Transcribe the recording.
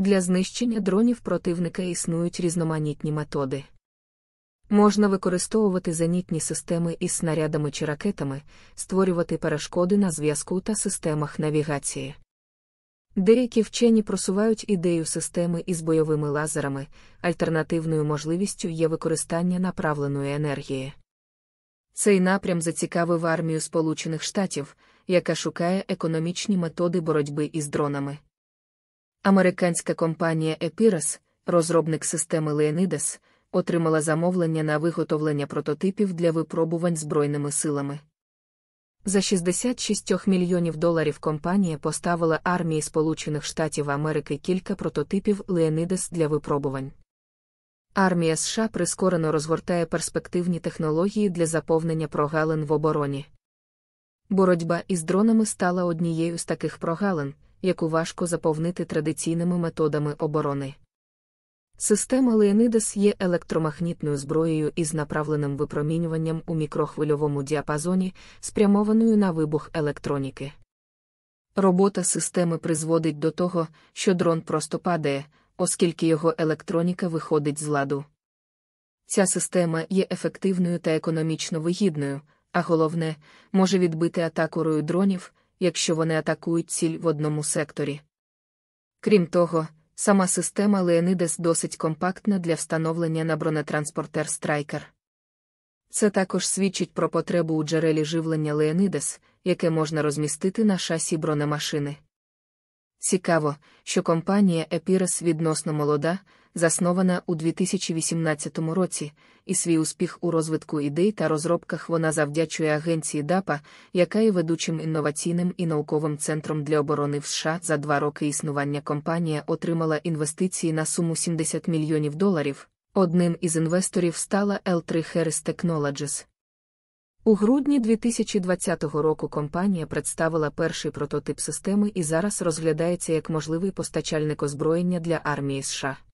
Для знищення дронів противника існують різноманітні методи. Можна використовувати зенітні системи із снарядами чи ракетами, створювати перешкоди на зв'язку та системах навігації. Деякі вчені просувають ідею системи із бойовими лазерами, альтернативною можливістю є використання направленої енергії. Цей напрям зацікавив армію Сполучених Штатів, яка шукає економічні методи боротьби із дронами. Американська компанія Epirus, розробник системи Leonidas, отримала замовлення на виготовлення прототипів для випробувань Збройними силами. За 66 мільйонів доларів компанія поставила армії Сполучених Штатів Америки кілька прототипів Леонидес для випробувань. Армія США прискорено розгортає перспективні технології для заповнення прогалин в обороні. Боротьба із дронами стала однією з таких прогалин, яку важко заповнити традиційними методами оборони. Система Леонидас є електромагнітною зброєю із направленим випромінюванням у мікрохвильовому діапазоні, спрямованою на вибух електроніки. Робота системи призводить до того, що дрон просто падає, оскільки його електроніка виходить з ладу. Ця система є ефективною та економічно вигідною, а головне, може відбити атакурою дронів, якщо вони атакують ціль в одному секторі. Крім того, сама система Леонидес досить компактна для встановлення на бронетранспортер Страйкер. Це також свідчить про потребу у джерелі живлення Леонидес, яке можна розмістити на шасі бронемашини. Цікаво, що компанія Epirus відносно молода, заснована у 2018 році, і свій успіх у розвитку ідей та розробках вона завдячує агенції ДАПА, яка є ведучим інноваційним і науковим центром для оборони в США за два роки існування компанія отримала інвестиції на суму 70 мільйонів доларів. Одним із інвесторів стала L3 Harris Technologies. У грудні 2020 року компанія представила перший прототип системи і зараз розглядається як можливий постачальник озброєння для армії США.